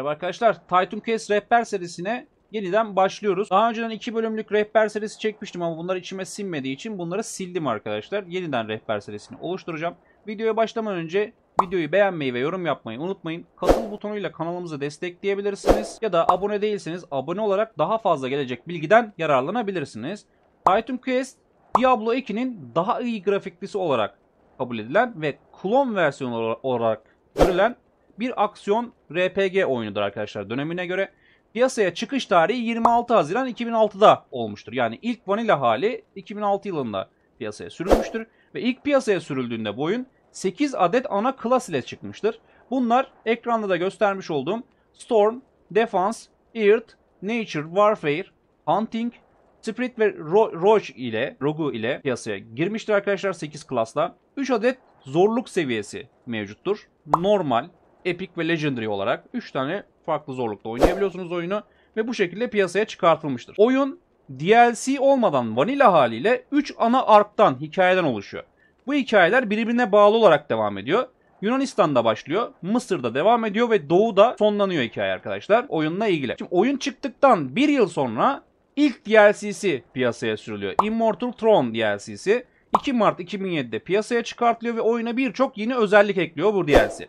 Merhaba arkadaşlar. Titan Quest rehber serisine yeniden başlıyoruz. Daha önceden 2 bölümlük rehber serisi çekmiştim ama bunlar içime sinmediği için bunları sildim arkadaşlar. Yeniden rehber serisini oluşturacağım. Videoya başlamadan önce videoyu beğenmeyi ve yorum yapmayı unutmayın. Katıl butonuyla kanalımızı destekleyebilirsiniz. Ya da abone değilseniz abone olarak daha fazla gelecek bilgiden yararlanabilirsiniz. Titan Quest Diablo 2'nin daha iyi grafiklisi olarak kabul edilen ve klon versiyonu olarak görülen bir aksiyon RPG oyunudur arkadaşlar dönemine göre. Piyasaya çıkış tarihi 26 Haziran 2006'da olmuştur. Yani ilk vanilla hali 2006 yılında piyasaya sürülmüştür. Ve ilk piyasaya sürüldüğünde bu oyun 8 adet ana klas ile çıkmıştır. Bunlar ekranda da göstermiş olduğum Storm, Defense, Earth, Nature, Warfare, Hunting, Spirit ve Ro Roach ile, Rogu ile piyasaya girmiştir arkadaşlar 8 klasla. 3 adet zorluk seviyesi mevcuttur. Normal, Epic ve Legendary olarak 3 tane farklı zorlukta oynayabiliyorsunuz oyunu ve bu şekilde piyasaya çıkartılmıştır. Oyun DLC olmadan vanilla haliyle 3 ana arktan hikayeden oluşuyor. Bu hikayeler birbirine bağlı olarak devam ediyor. Yunanistan'da başlıyor, Mısır'da devam ediyor ve Doğu'da sonlanıyor hikaye arkadaşlar oyunla ilgili. Şimdi oyun çıktıktan bir yıl sonra ilk DLC'si piyasaya sürülüyor. Immortal Throne DLC'si 2 Mart 2007'de piyasaya çıkartılıyor ve oyuna birçok yeni özellik ekliyor bu DLC.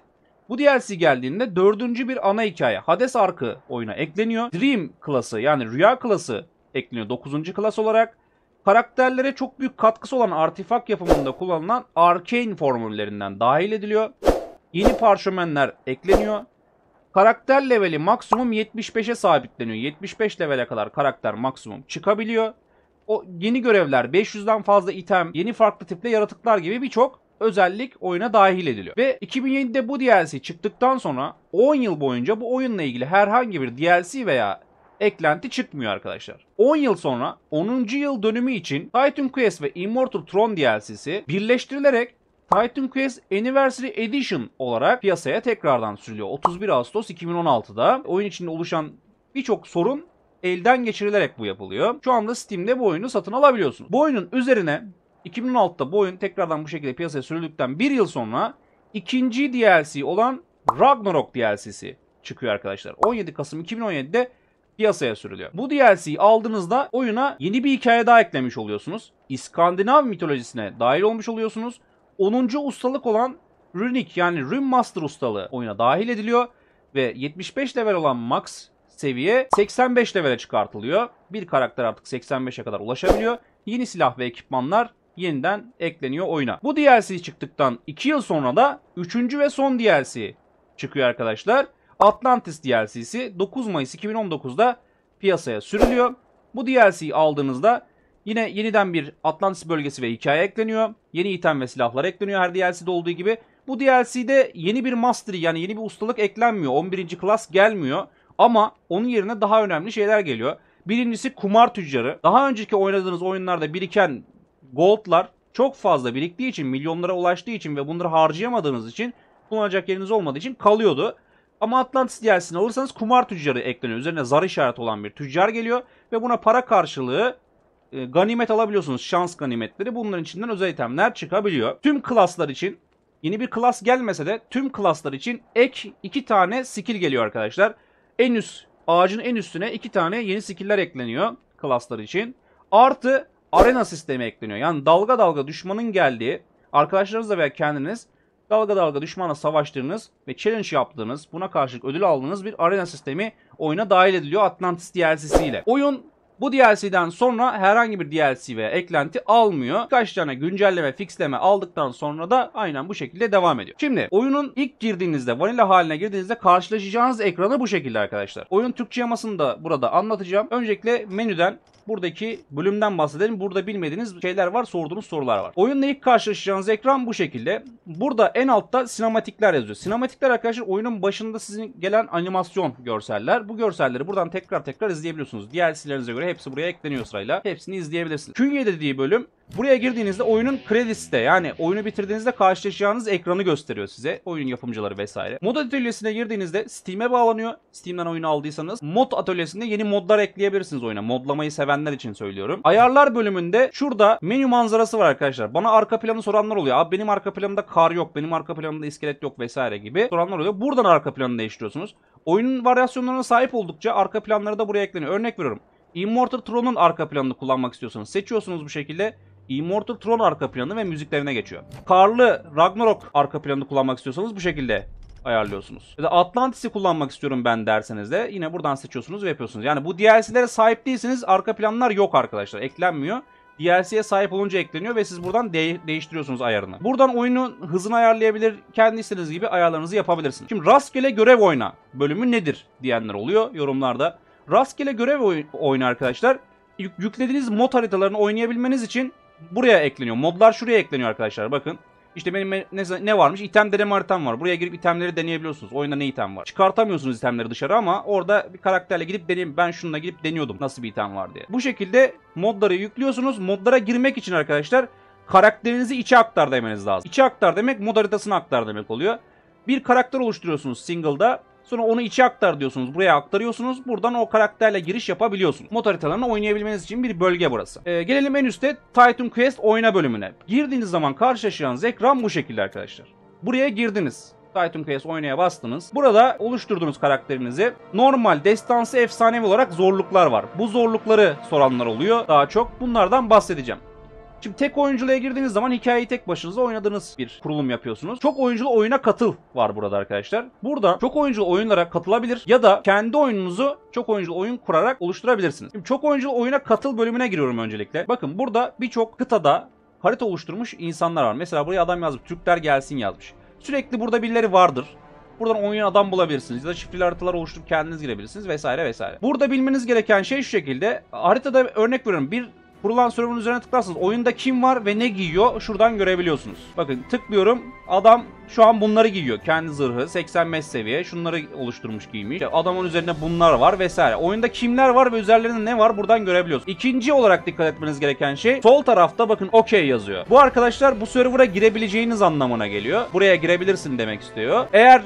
Bu DLC geldiğinde dördüncü bir ana hikaye Hades Ark'ı oyuna ekleniyor. Dream klası yani rüya klası ekleniyor 9. klas olarak. Karakterlere çok büyük katkısı olan artifak yapımında kullanılan arcane formüllerinden dahil ediliyor. Yeni parşömenler ekleniyor. Karakter leveli maksimum 75'e sabitleniyor. 75 levele kadar karakter maksimum çıkabiliyor. O yeni görevler, 500'den fazla item, yeni farklı tipte yaratıklar gibi birçok özellik oyuna dahil ediliyor. Ve 2007'de bu DLC çıktıktan sonra 10 yıl boyunca bu oyunla ilgili herhangi bir DLC veya eklenti çıkmıyor arkadaşlar. 10 yıl sonra 10. yıl dönümü için Titan Quest ve Immortal Throne DLC'si birleştirilerek Titan Quest Anniversary Edition olarak piyasaya tekrardan sürülüyor. 31 Ağustos 2016'da oyun içinde oluşan birçok sorun elden geçirilerek bu yapılıyor. Şu anda Steam'de bu oyunu satın alabiliyorsunuz. Bu oyunun üzerine 2016'da bu oyun tekrardan bu şekilde piyasaya sürüldükten bir yıl sonra ikinci DLC olan Ragnarok DLC'si çıkıyor arkadaşlar. 17 Kasım 2017'de piyasaya sürülüyor. Bu DLC'yi aldığınızda oyuna yeni bir hikaye daha eklemiş oluyorsunuz. İskandinav mitolojisine dahil olmuş oluyorsunuz. 10. ustalık olan Runic yani Rune Master ustalığı oyuna dahil ediliyor ve 75 level olan Max seviye 85 levele çıkartılıyor. Bir karakter artık 85'e kadar ulaşabiliyor. Yeni silah ve ekipmanlar yeniden ekleniyor oyuna. Bu DLC çıktıktan 2 yıl sonra da 3. ve son DLC çıkıyor arkadaşlar. Atlantis DLC'si 9 Mayıs 2019'da piyasaya sürülüyor. Bu DLC'yi aldığınızda yine yeniden bir Atlantis bölgesi ve hikaye ekleniyor. Yeni item ve silahlar ekleniyor her DLC'de olduğu gibi. Bu DLC'de yeni bir mastery yani yeni bir ustalık eklenmiyor. 11. klas gelmiyor ama onun yerine daha önemli şeyler geliyor. Birincisi kumar tüccarı. Daha önceki oynadığınız oyunlarda biriken goldlar çok fazla biriktiği için, milyonlara ulaştığı için ve bunları harcayamadığınız için kullanacak yeriniz olmadığı için kalıyordu. Ama Atlantis DLC'sini alırsanız kumar tüccarı ekleniyor. Üzerine zar işareti olan bir tüccar geliyor ve buna para karşılığı e, ganimet alabiliyorsunuz. Şans ganimetleri. Bunların içinden özel itemler çıkabiliyor. Tüm klaslar için yeni bir klas gelmese de tüm klaslar için ek iki tane skill geliyor arkadaşlar. En üst ağacın en üstüne iki tane yeni skill'ler ekleniyor klaslar için. Artı arena sistemi ekleniyor. Yani dalga dalga düşmanın geldiği, arkadaşlarınızla veya kendiniz dalga dalga düşmanla savaştığınız ve challenge yaptığınız, buna karşılık ödül aldığınız bir arena sistemi oyuna dahil ediliyor Atlantis DLC'siyle. Oyun bu DLC'den sonra herhangi bir DLC veya eklenti almıyor. Birkaç tane güncelleme, fixleme aldıktan sonra da aynen bu şekilde devam ediyor. Şimdi oyunun ilk girdiğinizde, vanilla haline girdiğinizde karşılaşacağınız ekranı bu şekilde arkadaşlar. Oyun Türkçe yamasını da burada anlatacağım. Öncelikle menüden Buradaki bölümden bahsedelim. Burada bilmediğiniz şeyler var, sorduğunuz sorular var. Oyunla ilk karşılaşacağınız ekran bu şekilde. Burada en altta sinematikler yazıyor. Sinematikler arkadaşlar oyunun başında sizin gelen animasyon görseller. Bu görselleri buradan tekrar tekrar izleyebiliyorsunuz. Diğer DLC'lerinize göre hepsi buraya ekleniyor sırayla. Hepsini izleyebilirsiniz. Künye dediği bölüm Buraya girdiğinizde oyunun kredisi de yani oyunu bitirdiğinizde karşılaşacağınız ekranı gösteriyor size. Oyun yapımcıları vesaire. Mod atölyesine girdiğinizde Steam'e bağlanıyor. Steam'den oyunu aldıysanız mod atölyesinde yeni modlar ekleyebilirsiniz oyuna. Modlamayı seven sevenler için söylüyorum. Ayarlar bölümünde şurada menü manzarası var arkadaşlar. Bana arka planı soranlar oluyor. Abi benim arka planımda kar yok, benim arka planımda iskelet yok vesaire gibi soranlar oluyor. Buradan arka planı değiştiriyorsunuz. Oyunun varyasyonlarına sahip oldukça arka planları da buraya ekleniyor. Örnek veriyorum. Immortal throne'un arka planını kullanmak istiyorsanız seçiyorsunuz bu şekilde. Immortal throne arka planı ve müziklerine geçiyor. Karlı Ragnarok arka planını kullanmak istiyorsanız bu şekilde ayarlıyorsunuz. Ya da Atlantis'i kullanmak istiyorum ben derseniz de yine buradan seçiyorsunuz ve yapıyorsunuz. Yani bu DLC'lere sahip değilseniz arka planlar yok arkadaşlar. Eklenmiyor. DLC'ye sahip olunca ekleniyor ve siz buradan de değiştiriyorsunuz ayarını. Buradan oyunun hızını ayarlayabilir, kendi istediğiniz gibi ayarlarınızı yapabilirsiniz. Şimdi rastgele görev oyna bölümü nedir diyenler oluyor yorumlarda. Rastgele görev oy oyna arkadaşlar. Yüklediğiniz mod haritalarını oynayabilmeniz için buraya ekleniyor. Modlar şuraya ekleniyor arkadaşlar bakın. İşte benim ne, ne varmış? İtem deneme haritam var. Buraya girip itemleri deneyebiliyorsunuz. Oyunda ne item var? Çıkartamıyorsunuz itemleri dışarı ama orada bir karakterle gidip deneyim. Ben şununla gidip deniyordum nasıl bir item var diye. Bu şekilde modları yüklüyorsunuz. Modlara girmek için arkadaşlar karakterinizi içe aktar demeniz lazım. İçe aktar demek mod haritasını aktar demek oluyor. Bir karakter oluşturuyorsunuz single'da. Sonra onu içe aktar diyorsunuz. Buraya aktarıyorsunuz. Buradan o karakterle giriş yapabiliyorsunuz. Mod haritalarını oynayabilmeniz için bir bölge burası. Ee, gelelim en üstte Titan Quest oyna bölümüne. Girdiğiniz zaman karşılaşacağınız ekran bu şekilde arkadaşlar. Buraya girdiniz. Titan Quest oynaya bastınız. Burada oluşturduğunuz karakterinizi normal, destansı, efsanevi olarak zorluklar var. Bu zorlukları soranlar oluyor daha çok. Bunlardan bahsedeceğim. Şimdi tek oyunculuya girdiğiniz zaman hikayeyi tek başınıza oynadığınız bir kurulum yapıyorsunuz. Çok oyunculu oyuna katıl var burada arkadaşlar. Burada çok oyunculu oyunlara katılabilir ya da kendi oyununuzu çok oyunculu oyun kurarak oluşturabilirsiniz. Şimdi çok oyunculu oyuna katıl bölümüne giriyorum öncelikle. Bakın burada birçok kıtada harita oluşturmuş insanlar var. Mesela buraya adam yazmış. Türkler gelsin yazmış. Sürekli burada birileri vardır. Buradan oynayan adam bulabilirsiniz ya da şifreli haritalar oluşturup kendiniz girebilirsiniz vesaire vesaire. Burada bilmeniz gereken şey şu şekilde. Haritada örnek veriyorum bir Kurulan sorumun üzerine tıklarsanız oyunda kim var ve ne giyiyor şuradan görebiliyorsunuz. Bakın tıklıyorum. Adam şu an bunları giyiyor. Kendi zırhı 85 seviye. Şunları oluşturmuş giymiş. Adamın üzerinde bunlar var vesaire. Oyunda kimler var ve üzerlerinde ne var buradan görebiliyorsunuz. İkinci olarak dikkat etmeniz gereken şey sol tarafta bakın okey yazıyor. Bu arkadaşlar bu server'a girebileceğiniz anlamına geliyor. Buraya girebilirsin demek istiyor. Eğer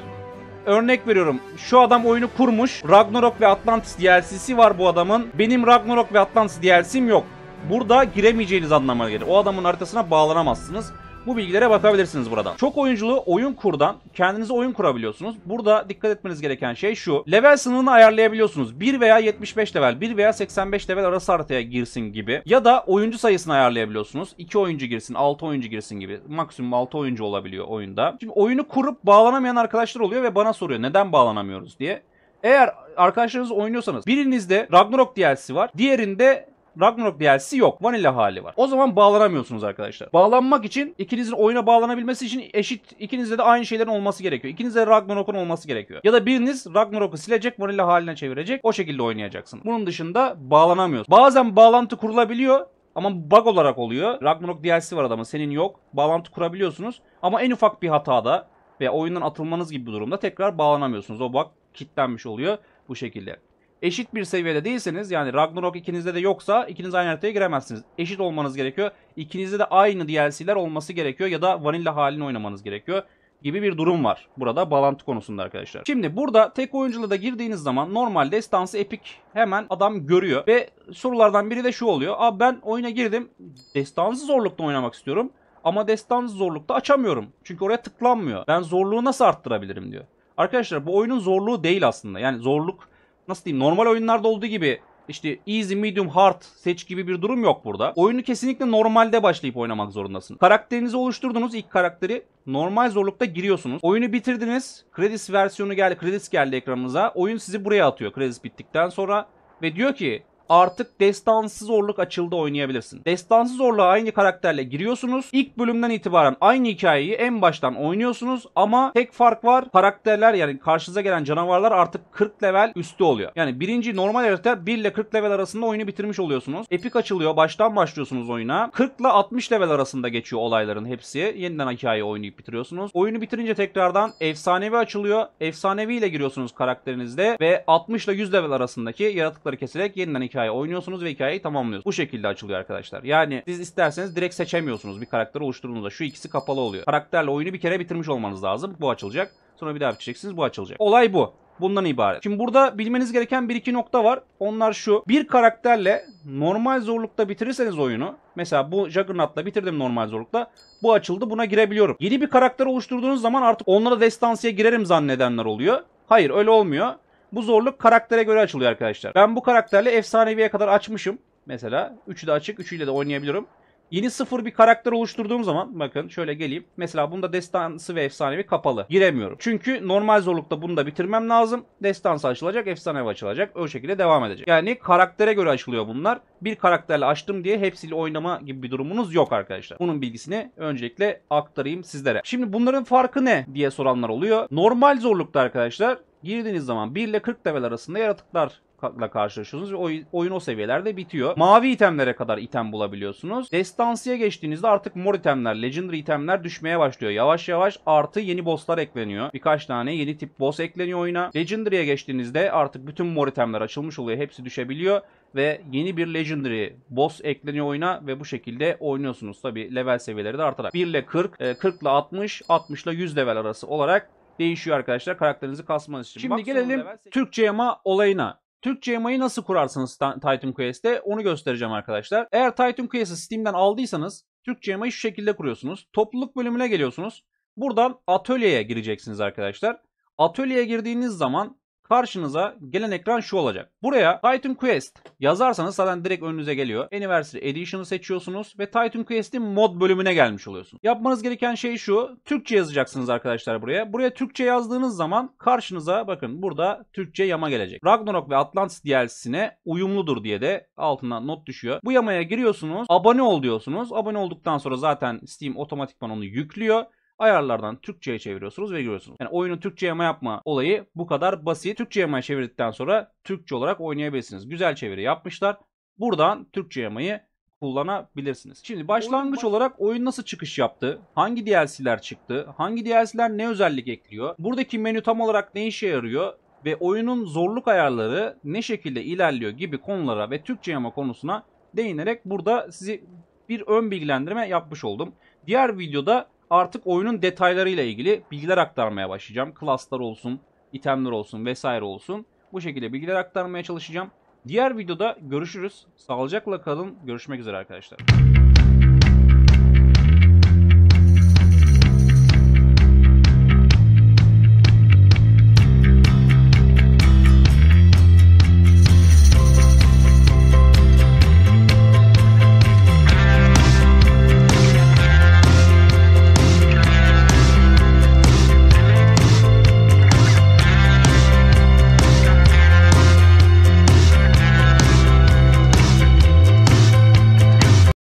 örnek veriyorum. Şu adam oyunu kurmuş. Ragnarok ve Atlantis DLC'si var bu adamın. Benim Ragnarok ve Atlantis DLC'm yok burada giremeyeceğiniz anlamına gelir. O adamın haritasına bağlanamazsınız. Bu bilgilere bakabilirsiniz burada. Çok oyunculu oyun kurdan kendinize oyun kurabiliyorsunuz. Burada dikkat etmeniz gereken şey şu. Level sınırını ayarlayabiliyorsunuz. 1 veya 75 level, 1 veya 85 level arası haritaya girsin gibi. Ya da oyuncu sayısını ayarlayabiliyorsunuz. 2 oyuncu girsin, 6 oyuncu girsin gibi. Maksimum 6 oyuncu olabiliyor oyunda. Şimdi oyunu kurup bağlanamayan arkadaşlar oluyor ve bana soruyor neden bağlanamıyoruz diye. Eğer arkadaşlarınız oynuyorsanız birinizde Ragnarok DLC var. Diğerinde Ragnarok DLC'si yok. Vanilla hali var. O zaman bağlanamıyorsunuz arkadaşlar. Bağlanmak için ikinizin oyuna bağlanabilmesi için eşit ikinizde de aynı şeylerin olması gerekiyor. İkinizde de Ragnarok'un olması gerekiyor. Ya da biriniz Ragnarok'u silecek, vanilla haline çevirecek. O şekilde oynayacaksınız. Bunun dışında bağlanamıyorsunuz. Bazen bağlantı kurulabiliyor. Ama bug olarak oluyor. Ragnarok DLC var adamın senin yok. Bağlantı kurabiliyorsunuz. Ama en ufak bir hatada ve oyundan atılmanız gibi bir durumda tekrar bağlanamıyorsunuz. O bug kilitlenmiş oluyor bu şekilde eşit bir seviyede değilseniz yani Ragnarok ikinizde de yoksa ikiniz aynı haritaya giremezsiniz. Eşit olmanız gerekiyor. İkinizde de aynı DLC'ler olması gerekiyor ya da vanilla halini oynamanız gerekiyor gibi bir durum var burada bağlantı konusunda arkadaşlar. Şimdi burada tek oyunculu da girdiğiniz zaman normal destansı epik hemen adam görüyor ve sorulardan biri de şu oluyor. Abi ben oyuna girdim destansı zorlukta oynamak istiyorum ama destansı zorlukta açamıyorum. Çünkü oraya tıklanmıyor. Ben zorluğu nasıl arttırabilirim diyor. Arkadaşlar bu oyunun zorluğu değil aslında. Yani zorluk nasıl diyeyim normal oyunlarda olduğu gibi işte easy, medium, hard seç gibi bir durum yok burada. Oyunu kesinlikle normalde başlayıp oynamak zorundasın. Karakterinizi oluşturdunuz ilk karakteri. Normal zorlukta giriyorsunuz. Oyunu bitirdiniz. kredis versiyonu geldi. kredis geldi ekranınıza. Oyun sizi buraya atıyor kredis bittikten sonra. Ve diyor ki artık destansı zorluk açıldı oynayabilirsin. Destansı zorluğa aynı karakterle giriyorsunuz. İlk bölümden itibaren aynı hikayeyi en baştan oynuyorsunuz ama tek fark var. Karakterler yani karşınıza gelen canavarlar artık 40 level üstü oluyor. Yani birinci normal harita 1 ile 40 level arasında oyunu bitirmiş oluyorsunuz. Epik açılıyor. Baştan başlıyorsunuz oyuna. 40 ile 60 level arasında geçiyor olayların hepsi. Yeniden hikaye oynayıp bitiriyorsunuz. Oyunu bitirince tekrardan efsanevi açılıyor. Efsanevi ile giriyorsunuz karakterinizde ve 60 ile 100 level arasındaki yaratıkları keserek yeniden hikaye hikaye oynuyorsunuz ve hikayeyi tamamlıyorsunuz. Bu şekilde açılıyor arkadaşlar. Yani siz isterseniz direkt seçemiyorsunuz bir karakter oluşturduğunuzda. Şu ikisi kapalı oluyor. Karakterle oyunu bir kere bitirmiş olmanız lazım. Bu açılacak. Sonra bir daha biteceksiniz. Bu açılacak. Olay bu. Bundan ibaret. Şimdi burada bilmeniz gereken bir iki nokta var. Onlar şu. Bir karakterle normal zorlukta bitirirseniz oyunu. Mesela bu Juggernaut'la bitirdim normal zorlukta. Bu açıldı buna girebiliyorum. Yeni bir karakter oluşturduğunuz zaman artık onlara destansiye girerim zannedenler oluyor. Hayır öyle olmuyor. Bu zorluk karaktere göre açılıyor arkadaşlar. Ben bu karakterle efsaneviye kadar açmışım. Mesela 3'ü de açık, 3'üyle de oynayabiliyorum. Yeni sıfır bir karakter oluşturduğum zaman bakın şöyle geleyim. Mesela bunda destansı ve efsanevi kapalı. Giremiyorum. Çünkü normal zorlukta bunu da bitirmem lazım. Destansı açılacak, efsanevi açılacak. O şekilde devam edecek. Yani karaktere göre açılıyor bunlar. Bir karakterle açtım diye hepsiyle oynama gibi bir durumunuz yok arkadaşlar. Bunun bilgisini öncelikle aktarayım sizlere. Şimdi bunların farkı ne diye soranlar oluyor. Normal zorlukta arkadaşlar Girdiğiniz zaman 1 ile 40 level arasında yaratıklar ile karşılaşıyorsunuz ve oyun, o seviyelerde bitiyor. Mavi itemlere kadar item bulabiliyorsunuz. Destansiye geçtiğinizde artık mor itemler, legendary itemler düşmeye başlıyor. Yavaş yavaş artı yeni bosslar ekleniyor. Birkaç tane yeni tip boss ekleniyor oyuna. Legendary'e geçtiğinizde artık bütün mor itemler açılmış oluyor. Hepsi düşebiliyor ve yeni bir Legendary boss ekleniyor oyuna ve bu şekilde oynuyorsunuz. Tabi level seviyeleri de artarak. 1 ile 40, 40 ile 60, 60 ile 100 level arası olarak değişiyor arkadaşlar karakterinizi kasmanız için. Şimdi Bak, gelelim level... Türkçe yama olayına. Türkçe yamayı nasıl kurarsınız Titan Quest'te onu göstereceğim arkadaşlar. Eğer Titan Quest'i Steam'den aldıysanız Türkçe yamayı şu şekilde kuruyorsunuz. Topluluk bölümüne geliyorsunuz. Buradan atölyeye gireceksiniz arkadaşlar. Atölyeye girdiğiniz zaman karşınıza gelen ekran şu olacak. Buraya Titan Quest yazarsanız zaten direkt önünüze geliyor. Anniversary Edition'ı seçiyorsunuz ve Titan Quest'in mod bölümüne gelmiş oluyorsunuz. Yapmanız gereken şey şu. Türkçe yazacaksınız arkadaşlar buraya. Buraya Türkçe yazdığınız zaman karşınıza bakın burada Türkçe yama gelecek. Ragnarok ve Atlantis DLC'sine uyumludur diye de altından not düşüyor. Bu yamaya giriyorsunuz. Abone ol diyorsunuz. Abone olduktan sonra zaten Steam otomatikman onu yüklüyor. Ayarlardan Türkçe'ye çeviriyorsunuz ve görüyorsunuz. Yani oyunu Türkçe'ye yama yapma olayı bu kadar basit. Türkçe yamaya çevirdikten sonra Türkçe olarak oynayabilirsiniz. Güzel çeviri yapmışlar. Buradan Türkçe yamayı kullanabilirsiniz. Şimdi başlangıç oyun... olarak oyun nasıl çıkış yaptı? Hangi DLC'ler çıktı? Hangi DLC'ler ne özellik ekliyor? Buradaki menü tam olarak ne işe yarıyor? Ve oyunun zorluk ayarları ne şekilde ilerliyor gibi konulara ve Türkçe yama konusuna değinerek burada sizi bir ön bilgilendirme yapmış oldum. Diğer videoda artık oyunun detaylarıyla ilgili bilgiler aktarmaya başlayacağım. Klaslar olsun, itemler olsun vesaire olsun. Bu şekilde bilgiler aktarmaya çalışacağım. Diğer videoda görüşürüz. Sağlıcakla kalın. Görüşmek üzere arkadaşlar.